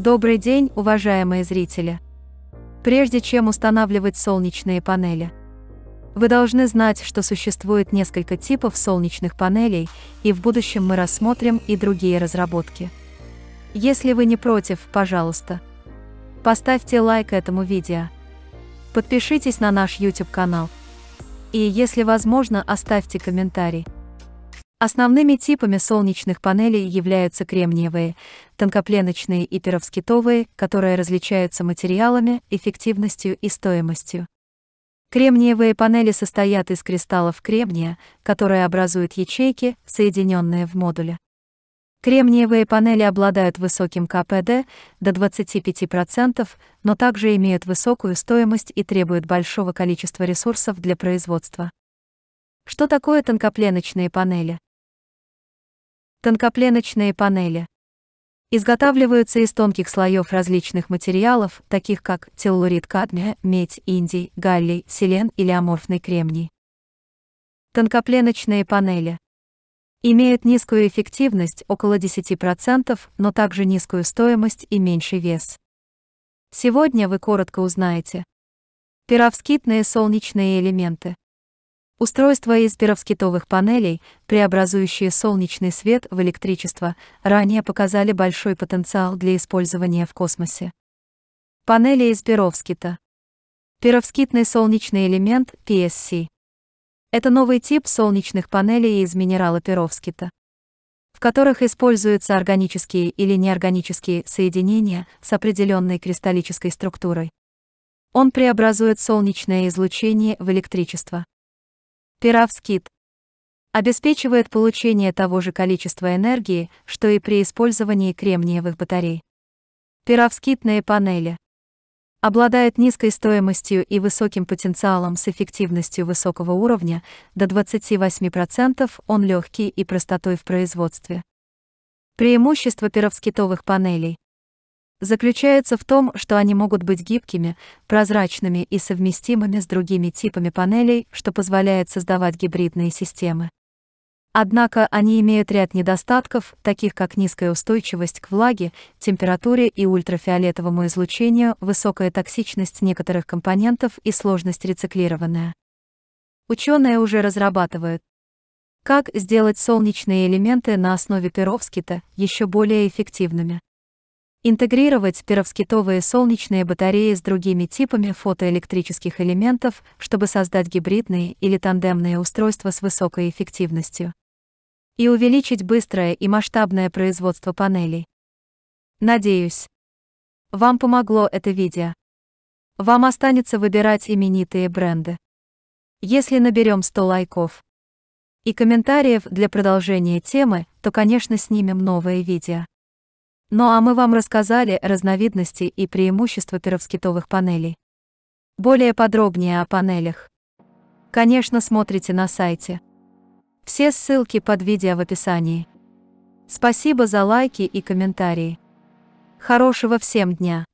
Добрый день, уважаемые зрители! Прежде чем устанавливать солнечные панели, вы должны знать, что существует несколько типов солнечных панелей, и в будущем мы рассмотрим и другие разработки. Если вы не против, пожалуйста, поставьте лайк этому видео, подпишитесь на наш YouTube канал, и если возможно, оставьте комментарий. Основными типами солнечных панелей являются кремниевые, тонкопленочные и перовскитовые, которые различаются материалами, эффективностью и стоимостью. Кремниевые панели состоят из кристаллов кремния, которые образуют ячейки, соединенные в модуле. Кремниевые панели обладают высоким КПД до 25%, но также имеют высокую стоимость и требуют большого количества ресурсов для производства. Что такое тонкопленочные панели? Тонкопленочные панели. Изготавливаются из тонких слоев различных материалов, таких как теллурид кадмия, медь, индий, галлий, селен или аморфный кремний. Тонкопленочные панели. Имеют низкую эффективность, около 10%, но также низкую стоимость и меньший вес. Сегодня вы коротко узнаете. Перовскитные солнечные элементы. Устройства из перовскитовых панелей, преобразующие солнечный свет в электричество, ранее показали большой потенциал для использования в космосе. Панели из перовскита. Перовскитный солнечный элемент PSC. Это новый тип солнечных панелей из минерала перовскита, в которых используются органические или неорганические соединения с определенной кристаллической структурой. Он преобразует солнечное излучение в электричество. Пировскит обеспечивает получение того же количества энергии, что и при использовании кремниевых батарей. Пировскитные панели обладают низкой стоимостью и высоким потенциалом с эффективностью высокого уровня до 28%, он легкий и простотой в производстве. Преимущество перовскитовых панелей – заключается в том, что они могут быть гибкими, прозрачными и совместимыми с другими типами панелей, что позволяет создавать гибридные системы. Однако они имеют ряд недостатков, таких как низкая устойчивость к влаге, температуре и ультрафиолетовому излучению, высокая токсичность некоторых компонентов и сложность рециклированная. Ученые уже разрабатывают, как сделать солнечные элементы на основе перовскита еще более эффективными. Интегрировать перовскитовые солнечные батареи с другими типами фотоэлектрических элементов, чтобы создать гибридные или тандемные устройства с высокой эффективностью. И увеличить быстрое и масштабное производство панелей. Надеюсь, вам помогло это видео. Вам останется выбирать именитые бренды. Если наберем 100 лайков и комментариев для продолжения темы, то, конечно, снимем новое видео. Ну а мы вам рассказали разновидности и преимущества перовскитовых панелей. Более подробнее о панелях. Конечно, смотрите на сайте. Все ссылки под видео в описании. Спасибо за лайки и комментарии. Хорошего всем дня!